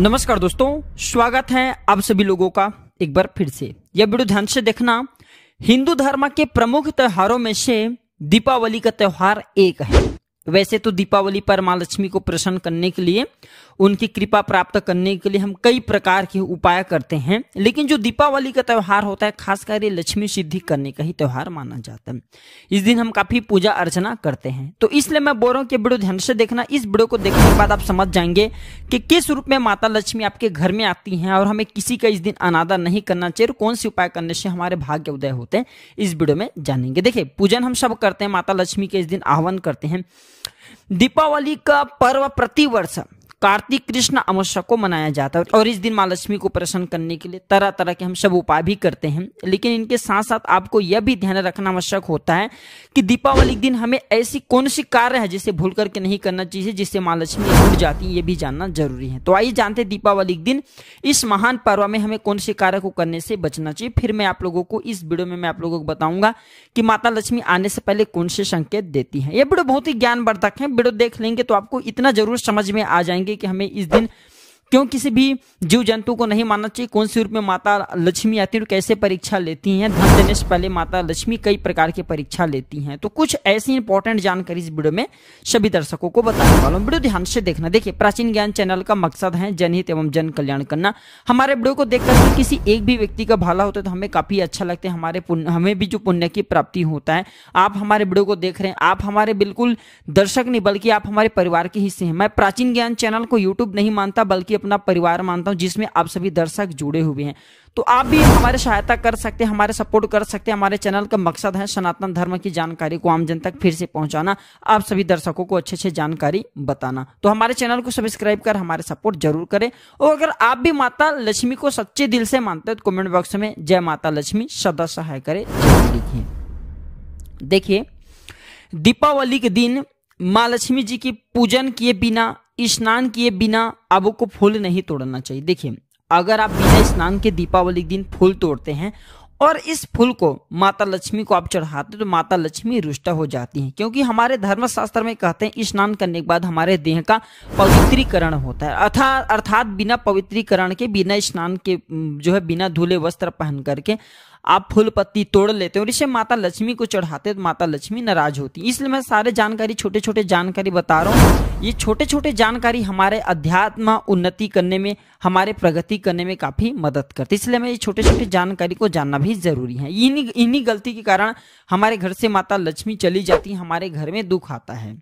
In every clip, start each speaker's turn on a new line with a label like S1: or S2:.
S1: नमस्कार दोस्तों स्वागत है आप सभी लोगों का एक बार फिर से यह वीडियो ध्यान से देखना हिंदू धर्म के प्रमुख त्योहारों में से दीपावली का त्योहार एक है वैसे तो दीपावली पर माँ लक्ष्मी को प्रसन्न करने के लिए उनकी कृपा प्राप्त करने के लिए हम कई प्रकार के उपाय करते हैं लेकिन जो दीपावली का त्यौहार होता है खासकर ये लक्ष्मी सिद्धि करने का ही त्यौहार माना जाता है इस दिन हम काफी पूजा अर्चना करते हैं तो इसलिए मैं बोल रहा हूँ कि वीडियो ध्यान से देखना इस वीडियो को देखने के बाद आप समझ जाएंगे कि किस रूप में माता लक्ष्मी आपके घर में आती है और हमें किसी का इस दिन अनादर नहीं करना चाहिए और कौन से उपाय करने से हमारे भाग्य उदय होते हैं इस वीडियो में जानेंगे देखिये पूजन हम सब करते हैं माता लक्ष्मी के इस दिन आह्वान करते हैं दीपावली का पर्व प्रतिवर्ष कार्तिक कृष्ण अमावस्या को मनाया जाता है और इस दिन माँ लक्ष्मी को प्रसन्न करने के लिए तरह तरह के हम सब उपाय भी करते हैं लेकिन इनके साथ साथ आपको यह भी ध्यान रखना आवश्यक होता है कि दीपावली के दिन हमें ऐसी कौन सी कार्य है जिसे भूल करके नहीं करना चाहिए जिससे माँ लक्ष्मी उड़ जाती है ये भी जानना जरूरी है तो आइए जानते हैं दीपावली के दिन इस महान पर्व में हमें कौन से कार्य को करने से बचना चाहिए फिर मैं आप लोगों को इस वीडियो में मैं आप लोगों को बताऊंगा कि माता लक्ष्मी आने से पहले कौन से संकेत देती है यह वीडियो बहुत ही ज्ञानवर्धक है वीडियो देख लेंगे तो आपको इतना जरूर समझ में आ जाएंगे कि हमें इस दिन क्यों किसी भी जीव जंतु को नहीं मानना चाहिए कौन से रूप में माता लक्ष्मी आती है और कैसे परीक्षा लेती हैं धन देने से पहले माता लक्ष्मी कई प्रकार की परीक्षा लेती हैं तो कुछ ऐसी इंपॉर्टेंट जानकारी इस वीडियो में सभी दर्शकों को बताने वाला हूँ वीडियो ध्यान से देखना देखिए प्राचीन ज्ञान चैनल का मकसद है जनहित एवं जन कल्याण करना हमारे वीडियो को देखकर किसी एक भी व्यक्ति का भला होता है तो हमें काफी अच्छा लगता है हमारे हमें भी जो पुण्य की प्राप्ति होता है आप हमारे वीडियो को देख रहे हैं आप हमारे बिल्कुल दर्शक नहीं बल्कि आप हमारे परिवार के हिस्से हैं मैं प्राचीन ज्ञान चैनल को यूट्यूब नहीं मानता बल्कि अपना परिवार मानता हूं जिसमें आप सभी दर्शक जुड़े हुए हैं तो आप भी हमारे सहायता कर सकते हैं हमारे सपोर्ट कर सकते हैं हमारे चैनल का मकसद है सनातन धर्म की जानकारी को आम जन तक फिर से पहुंचाना आप सभी दर्शकों को अच्छे अच्छे जानकारी बताना तो हमारे चैनल को सब्सक्राइब कर हमारे सपोर्ट जरूर करें और अगर आप भी माता लक्ष्मी को सच्चे दिल से मानते हैं तो कमेंट बॉक्स में जय माता लक्ष्मी सदा सहाय करे लिखिए देखिए दीपावली के दिन माँ लक्ष्मी जी की पूजन किए बिना स्नान किए बिना को फूल नहीं तोड़ना चाहिए देखिए अगर आप बिना स्नान के दीपावली के दिन फूल तोड़ते हैं और इस फूल को माता लक्ष्मी को आप चढ़ाते तो माता लक्ष्मी रुष्ट हो जाती हैं क्योंकि हमारे धर्मशास्त्र में कहते हैं स्नान करने के बाद हमारे देह का पवित्रीकरण होता है अर्थात अर्थात बिना पवित्रीकरण के बिना स्नान के जो है बिना धुले वस्त्र पहन करके आप फूल पत्ती तोड़ लेते हो और इसे माता लक्ष्मी को चढ़ाते तो माता लक्ष्मी नाराज होती इसलिए मैं सारे जानकारी छोटे छोटे जानकारी बता रहा हूँ ये छोटे छोटे जानकारी हमारे अध्यात्म उन्नति करने में हमारे प्रगति करने में काफ़ी मदद करती इसलिए हमें ये छोटे छोटे जानकारी को जानना भी जरूरी है इन्हीं इन्हीं गलती के कारण हमारे घर से माता लक्ष्मी चली जाती हमारे घर में दुख आता है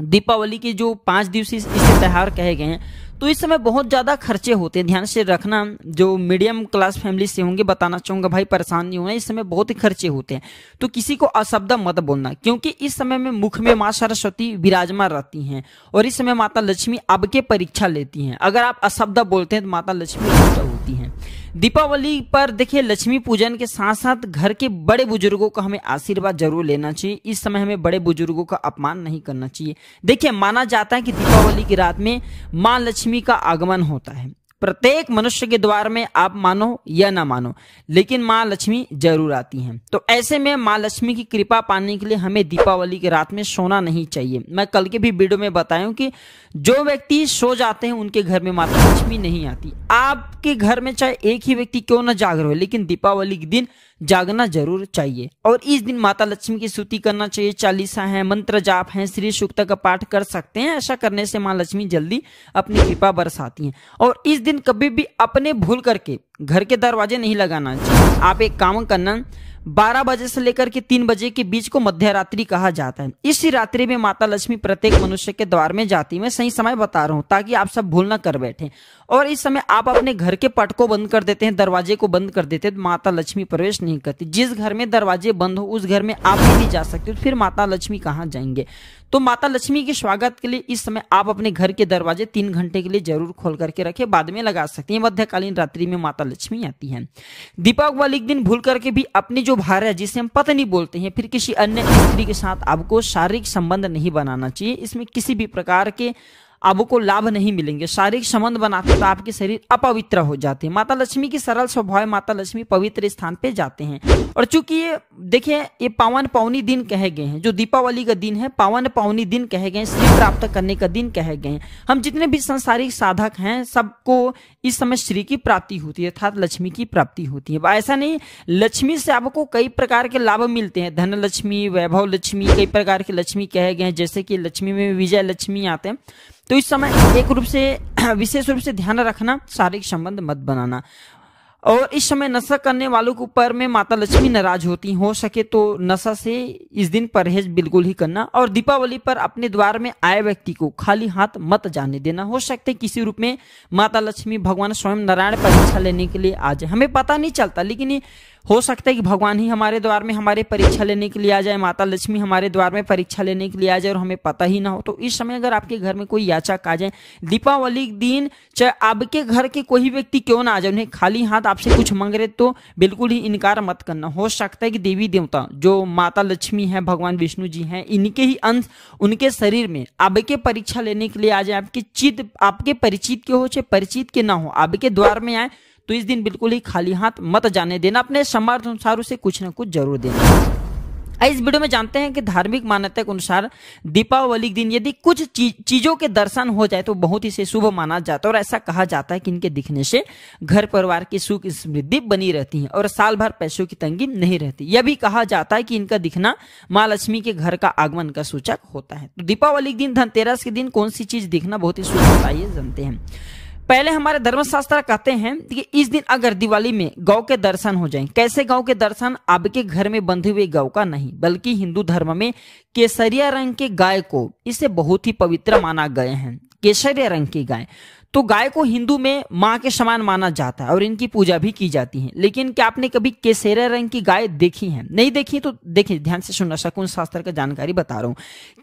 S1: दीपावली के जो पांच दिवसीय इसे त्यौहार कहे गए हैं तो इस समय बहुत ज़्यादा खर्चे होते हैं ध्यान से रखना जो मीडियम क्लास फैमिली से होंगे बताना चाहूंगा भाई परेशान नहीं होना इस समय बहुत ही खर्चे होते हैं तो किसी को अशब्द मत बोलना क्योंकि इस समय में मुख में माँ सरस्वती विराजमान रहती हैं और इस समय माता लक्ष्मी अब के परीक्षा लेती हैं अगर आप अशब्द बोलते हैं तो माता लक्ष्मी होती हैं दीपावली पर देखिए लक्ष्मी पूजन के साथ साथ घर के बड़े बुजुर्गों का हमें आशीर्वाद जरूर लेना चाहिए इस समय हमें बड़े बुजुर्गों का अपमान नहीं करना चाहिए देखिए माना जाता है कि दीपावली की रात में माँ लक्ष्मी का आगमन होता है प्रत्येक मनुष्य के द्वार में आप मानो या ना मानो लेकिन माँ लक्ष्मी जरूर आती हैं तो ऐसे में माँ लक्ष्मी की कृपा पाने के लिए हमें दीपावली के रात में सोना नहीं चाहिए मैं कल के भी वीडियो में बताया कि जो व्यक्ति सो जाते हैं उनके घर में माता लक्ष्मी नहीं आती आपके घर में चाहे एक ही व्यक्ति क्यों ना जागर हो लेकिन दीपावली के दिन जागना जरूर चाहिए और इस दिन माता लक्ष्मी की स्तुति करना चाहिए चालीसा है मंत्र जाप है श्री सूक्त का पाठ कर सकते हैं ऐसा करने से माँ लक्ष्मी जल्दी अपनी कृपा बरसाती हैं और इस दिन कभी भी अपने भूल करके घर के दरवाजे नहीं लगाना चाहिए आप एक काम करना 12 बजे से लेकर के 3 बजे के बीच को मध्य रात्रि कहा जाता है इसी रात्रि में माता लक्ष्मी प्रत्येक मनुष्य के द्वार में जाती मैं सही समय बता रहा हूँ ताकि आप सब भूल कर बैठे और इस समय आप अपने घर के पट को बंद कर देते हैं दरवाजे को बंद कर देते हैं तो माता लक्ष्मी प्रवेश नहीं करती जिस घर में दरवाजे बंद हो उस घर में आप नहीं जा सकते तो फिर माता लक्ष्मी कहाँ जाएंगे तो माता लक्ष्मी के स्वागत के लिए इस समय आप अपने घर के दरवाजे तीन घंटे के लिए जरूर खोल करके रखें बाद में लगा सकते हैं मध्यकालीन रात्रि में माता लक्ष्मी आती है दीपावली के दिन भूल करके भी अपनी जो भार्य है जिसे हम पत्नी बोलते हैं फिर किसी अन्य स्त्री के साथ आपको शारीरिक संबंध नहीं बनाना चाहिए इसमें किसी भी प्रकार के आपको लाभ नहीं मिलेंगे शारीरिक संबंध बनाते तो आपके शरीर अपवित्र हो जाते हैं माता लक्ष्मी की सरल स्वभाव माता लक्ष्मी पवित्र स्थान पे जाते हैं और चूंकि ये देखिए ये पावन पावनी दिन कहे गए हैं जो दीपावली का दिन है पावन पावनी दिन कहे गए श्री प्राप्त करने का दिन कहे गए हम जितने भी संसारिक साधक हैं सबको इस समय श्री की प्राप्ति होती है अर्थात लक्ष्मी की प्राप्ति होती है ऐसा नहीं लक्ष्मी से आपको कई प्रकार के लाभ मिलते हैं धन लक्ष्मी वैभव लक्ष्मी कई प्रकार की लक्ष्मी कहे गए हैं जैसे कि लक्ष्मी में विजय लक्ष्मी आते हैं तो इस समय एक रूप से विशेष रूप से ध्यान रखना शारीरिक संबंध मत बनाना और इस समय नशा करने वालों के ऊपर में माता लक्ष्मी नाराज होती हो सके तो नशा से इस दिन परहेज बिल्कुल ही करना और दीपावली पर अपने द्वार में आए व्यक्ति को खाली हाथ मत जाने देना हो सकते किसी रूप में माता लक्ष्मी भगवान स्वयं नारायण परीक्षा लेने के लिए आ जाए हमें पता नहीं चलता लेकिन हो सकता है कि भगवान ही हमारे द्वार में हमारे परीक्षा लेने के लिए आ जाए माता लक्ष्मी हमारे द्वार में परीक्षा लेने के लिए आ जाए और हमें पता ही ना हो तो इस समय अगर आपके घर में कोई याचक आ जाए दीपावली के दिन चाहे आपके घर के कोई व्यक्ति क्यों ना आ जाए उन्हें खाली हाथ आपसे कुछ मांग रहे तो बिल्कुल ही इनकार मत करना हो सकता है कि देवी देवता जो माता लक्ष्मी है भगवान विष्णु जी हैं इनके ही अंश उनके शरीर में आपके परीक्षा लेने के लिए आ जाए आपके चित आपके परिचित के हो चाहे परिचित के ना हो आपके द्वार में आए तो इस दिन बिल्कुल ही खाली हाथ मत जाने देना अपने समर्थ अनुसार उसे कुछ न कुछ जरूर देना इस वीडियो में जानते हैं कि धार्मिक मान्यता के अनुसार दीपावली के दिन यदि कुछ चीजों के दर्शन हो जाए तो बहुत ही से शुभ माना जाता है और ऐसा कहा जाता है कि इनके दिखने से घर परिवार की सुख समृद्धि बनी रहती है और साल भर पैसों की तंगी नहीं रहती यह भी कहा जाता है कि इनका दिखना माँ लक्ष्मी के घर का आगमन का सूचक होता है तो दीपावली के दिन धनतेरस के दिन कौन सी चीज दिखना बहुत ही शुभ होता है जानते हैं पहले हमारे धर्मशास्त्र कहते हैं कि इस दिन अगर दिवाली में गौ के दर्शन हो जाएं कैसे गौ के दर्शन आपके घर में बंधे हुए गौ का नहीं बल्कि हिंदू धर्म में केसरिया रंग के गाय को इसे बहुत ही पवित्र माना गए हैं केसरिया रंग की गाय तो गाय को हिंदू में माँ के समान माना जाता है और इनकी पूजा भी की जाती है लेकिन क्या आपने कभी केसेरा रंग की गाय देखी है नहीं देखी तो देखिए ध्यान से सुनना शकुन शास्त्र का जानकारी बता रहा हूँ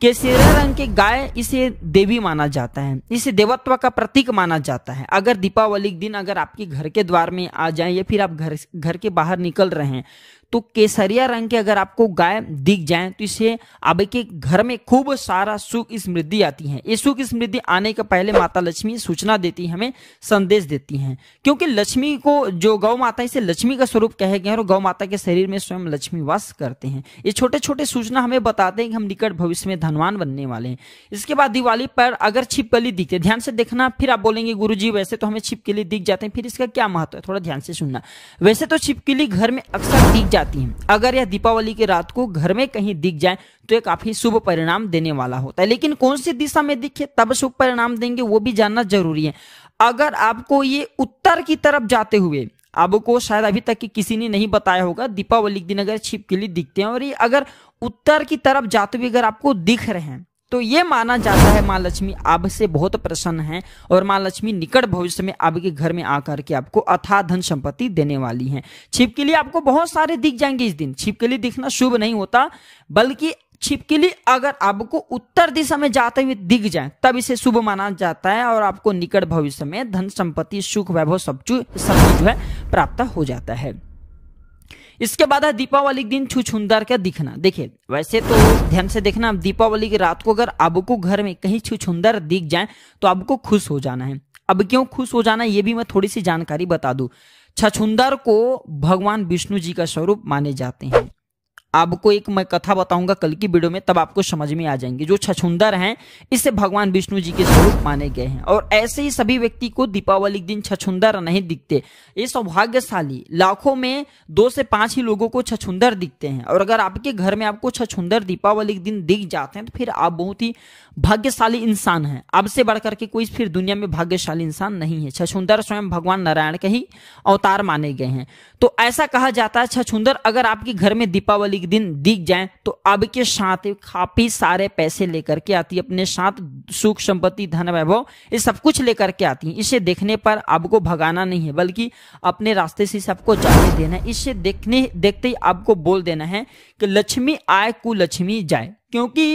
S1: केसेरा रंग की गाय इसे देवी माना जाता है इसे देवत्व का प्रतीक माना जाता है अगर दीपावली के दिन अगर आपके घर के द्वार में आ जाए या फिर आप घर घर के बाहर निकल रहे हैं तो केसरिया रंग के अगर आपको गाय दिख जाए तो इसे अब के घर में खूब सारा सुख समृद्धि आती है ये सुख समृद्धि आने के पहले माता लक्ष्मी सूचना देती है हमें संदेश देती हैं क्योंकि लक्ष्मी को जो गौ माता इसे लक्ष्मी का स्वरूप कहे गए और गौ माता के शरीर में स्वयं लक्ष्मी वास करते हैं ये छोटे छोटे सूचना हमें बताते हैं कि हम निकट भविष्य में धनवान बनने वाले हैं इसके बाद दिवाली पर अगर छिपकली दिखते ध्यान से देखना फिर आप बोलेंगे गुरु जी वैसे तो हमें छिपकली दिख जाते हैं फिर इसका क्या महत्व है थोड़ा ध्यान से सुनना वैसे तो छिपकली घर में अक्सर दिख जाते जाती हैं अगर यह दीपावली की रात को घर में कहीं दिख जाए तो यह काफी शुभ परिणाम देने वाला होता है लेकिन कौन सी दिशा में दिखे तब शुभ परिणाम देंगे वो भी जानना जरूरी है अगर आपको ये उत्तर की तरफ जाते हुए आपको शायद अभी तक कि किसी ने नहीं बताया होगा दीपावली के दिन अगर छिपकली दिखते हैं और ये अगर उत्तर की तरफ जाते हुए अगर आपको दिख रहे हैं तो ये माना जाता है माँ लक्ष्मी आप से बहुत प्रसन्न हैं और माँ लक्ष्मी निकट भविष्य में आपके घर में आकर के आपको अथा धन संपत्ति देने वाली हैं छिपकली आपको बहुत सारे दिख जाएंगे इस दिन छिपकली दिखना शुभ नहीं होता बल्कि छिपकली अगर आपको उत्तर दिशा में जाते हुए दिख जाए तब इसे शुभ माना जाता है और आपको निकट भविष्य में धन संपत्ति सुख वैभव सब सब कुछ है प्राप्त हो जाता है इसके बाद है दीपावली के दिन छुछुंदर का दिखना देखिए वैसे तो ध्यान से देखना दीपावली की रात को अगर आपको घर में कहीं छुछुंदर दिख जाए तो आपको खुश हो जाना है अब क्यों खुश हो जाना ये भी मैं थोड़ी सी जानकारी बता दू छछुंदर को भगवान विष्णु जी का स्वरूप माने जाते हैं आपको एक मैं कथा बताऊंगा कल की वीडियो में तब आपको समझ में आ जाएंगे जो छछुंदर हैं इसे भगवान विष्णु जी के स्वरूप माने गए हैं और ऐसे ही सभी व्यक्ति को दीपावली के दिन छछुंदर नहीं दिखते ये सौभाग्यशाली लाखों में दो से पांच ही लोगों को छछुंदर दिखते हैं और अगर आपके घर में आपको छछुंदर दीपावली के दिन दिख जाते हैं तो फिर आप बहुत ही भाग्यशाली इंसान है आपसे बढ़ करके कोई फिर दुनिया में भाग्यशाली इंसान नहीं है छछुंदर स्वयं भगवान नारायण के ही अवतार माने गए हैं तो ऐसा कहा जाता है छछुंदर अगर आपके घर में दीपावली एक दिन दिख जाए तो अब के साथ काफी सारे पैसे लेकर के आती है अपने साथ सुख संपत्ति धन वैभव ये सब कुछ लेकर के आती है इसे देखने पर आपको भगाना नहीं है बल्कि अपने रास्ते से सबको जाने देना है इसे देखने देखते ही आपको बोल देना है कि लक्ष्मी आए कुलक्ष्मी जाए क्योंकि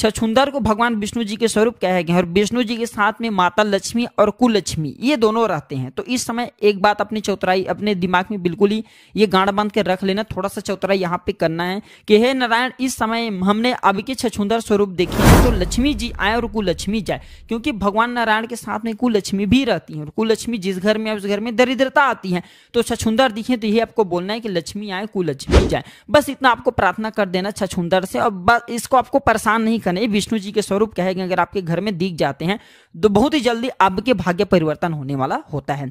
S1: छछुंदर को भगवान विष्णु जी के स्वरूप कह गया है और विष्णु जी के साथ में माता लक्ष्मी और कुलक्ष्मी ये दोनों रहते हैं तो इस समय एक बात अपनी चौतराई अपने दिमाग में बिल्कुल ही ये गांड बांध के रख लेना थोड़ा सा चौतराई यहाँ पे करना है कि हे नारायण इस समय हमने अब के छछुंदर स्वरूप देखे तो लक्ष्मी जी आए और कुलक्ष्मी जाए क्योंकि भगवान नारायण के साथ में कुलक्ष्मी भी रहती है और कुलक्ष्मी जिस घर में उस घर में दरिद्रता आती है तो छछुंदर दिखे तो ये आपको बोलना है कि लक्ष्मी आए कुलक्ष्मी जाए बस इतना आपको प्रार्थना कर देना छछुंदर से और इसको आपको परेशान नहीं कर ऐसा नहीं विष्णु जी के स्वरूप कहे गए अगर आपके घर में दिख जाते हैं तो बहुत ही जल्दी आपके भाग्य परिवर्तन होने वाला होता है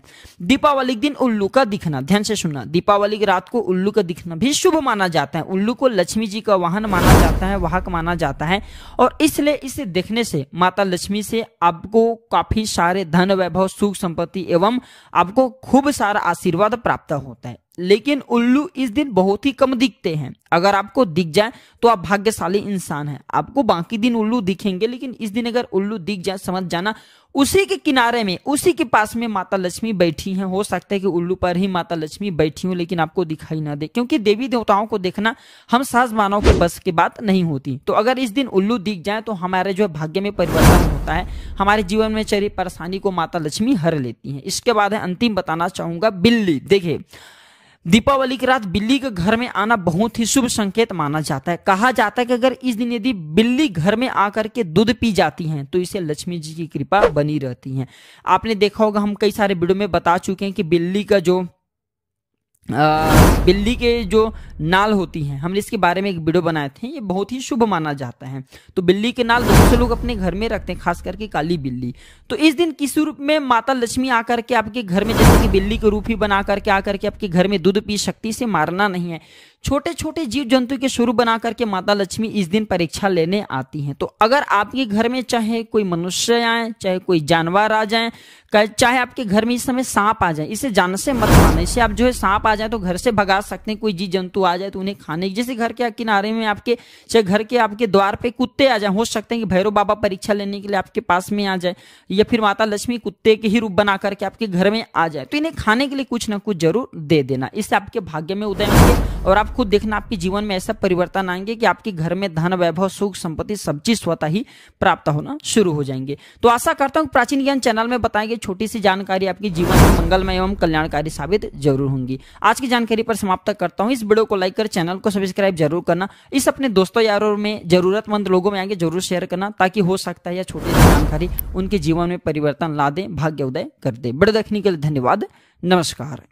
S1: दीपावली के दिन उल्लू का दिखना ध्यान से सुनना दीपावली की रात को उल्लू का दिखना भी शुभ माना जाता है उल्लू को लक्ष्मी जी का वाहन माना जाता है वाहक माना जाता है और इसलिए इसे देखने से माता लक्ष्मी से आपको काफी सारे धन वैभव सुख संपत्ति एवं आपको खूब सारा आशीर्वाद प्राप्त होता है लेकिन उल्लू इस दिन बहुत ही कम दिखते हैं अगर आपको दिख जाए तो आप भाग्यशाली इंसान हैं आपको बाकी दिन उल्लू दिखेंगे लेकिन इस दिन अगर उल्लू दिख जाए समझ जाना उसी के किनारे में उसी के पास में माता लक्ष्मी बैठी हैं हो सकता है कि उल्लू पर ही माता लक्ष्मी बैठी हो लेकिन आपको दिखाई ना दे क्योंकि देवी देवताओं को देखना हम सास मानव के बस की बात नहीं होती तो अगर इस दिन उल्लू दिख जाए तो हमारे जो है भाग्य में परिवर्तन होता है हमारे जीवन में चरी परेशानी को माता लक्ष्मी हर लेती है इसके बाद है अंतिम बताना चाहूंगा बिल्ली देखिये दीपावली की रात बिल्ली के घर में आना बहुत ही शुभ संकेत माना जाता है कहा जाता है कि अगर इस दिन यदि बिल्ली घर में आकर के दूध पी जाती हैं तो इसे लक्ष्मी जी की कृपा बनी रहती है आपने देखा होगा हम कई सारे वीडियो में बता चुके हैं कि बिल्ली का जो बिल्ली के जो नाल होती हैं हमने इसके बारे में एक वीडियो बनाए थे ये बहुत ही शुभ माना जाता है तो बिल्ली के नाल बहुत से लोग अपने घर में रखते हैं खास करके काली बिल्ली तो इस दिन किस रूप में माता लक्ष्मी आकर के आपके घर में जैसे कि बिल्ली के रूप ही बना करके आकर के आपके घर में दूध पी शक्ति से मारना नहीं है छोटे छोटे जीव जंतु के स्वरूप बना करके माता लक्ष्मी इस दिन परीक्षा लेने आती हैं तो अगर आपके घर में चाहे कोई मनुष्य आए चाहे कोई जानवर आ जाए चाहे आपके घर में इस समय सांप आ जाए इसे जान से मत खाना इसे आप जो है सांप आ जाए तो घर से भगा सकते हैं कोई जीव जंतु आ जाए तो उन्हें खाने जैसे घर के किनारे में आपके चाहे घर के आपके द्वार पे कुत्ते आ जाए हो सकते हैं कि भैरव बाबा परीक्षा लेने के लिए आपके पास में आ जाए या फिर माता लक्ष्मी कुत्ते के ही रूप बना करके आपके घर में आ जाए तो इन्हें खाने के लिए कुछ ना कुछ जरूर दे देना इससे आपके भाग्य में उदय और आप खुद देखना आपके जीवन में ऐसा परिवर्तन आएंगे कि आपके घर में धन वैभव सुख संपत्ति सब चीज स्वतः ही प्राप्त होना शुरू हो जाएंगे तो आशा करता हूँ प्राचीन ज्ञान चैनल में बताएंगे छोटी सी जानकारी आपके जीवन में मंगलमय एवं कल्याणकारी साबित जरूर होंगी आज की जानकारी पर समाप्त करता हूँ इस वीडियो को लाइक कर चैनल को सब्सक्राइब जरूर करना इस अपने दोस्तों यारों में जरूरतमंद लोगों में आगे जरूर शेयर करना ताकि हो सकता है या छोटी सी जानकारी उनके जीवन में परिवर्तन ला दे भाग्य उदय कर दे बड़े देखने के लिए धन्यवाद नमस्कार